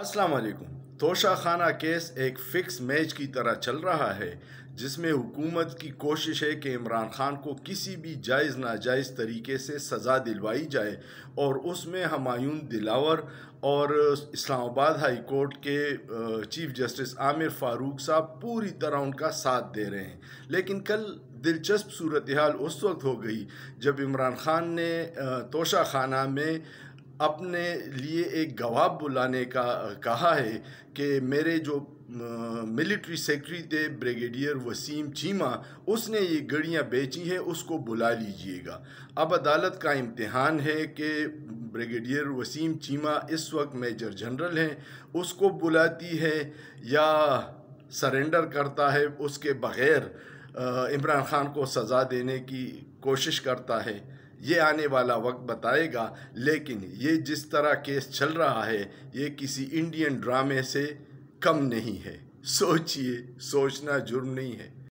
अस्सलाम वालेकुम तोशा खाना केस एक फिक्स मैच की तरह चल रहा है जिसमें हुकूमत की कोशिश है कि इमरान खान को किसी भी जायज़ नाजायज़ तरीके से सज़ा दिलवाई जाए और उसमें हमायूं दिलावर और इस्लामाबाद हाई कोर्ट के चीफ जस्टिस आमिर फ़ारूक साहब पूरी तरह उनका साथ दे रहे हैं लेकिन कल दिलचस्प सूरत हाल उस वक्त हो गई जब इमरान खान ने तोशा खाना में अपने लिए एक गवाह बुलाने का कहा है कि मेरे जो मिलिट्री सेक्रेटरी थे ब्रिगेडियर वसीम चीमा उसने ये गड़ियाँ बेची हैं उसको बुला लीजिएगा अब अदालत का इम्तहान है कि ब्रिगेडियर वसीम चीमा इस वक्त मेजर जनरल हैं उसको बुलाती है या सरेंडर करता है उसके बग़ैर इमरान ख़ान को सज़ा देने की कोशिश करता है ये आने वाला वक्त बताएगा लेकिन ये जिस तरह केस चल रहा है ये किसी इंडियन ड्रामे से कम नहीं है सोचिए सोचना जुर्म नहीं है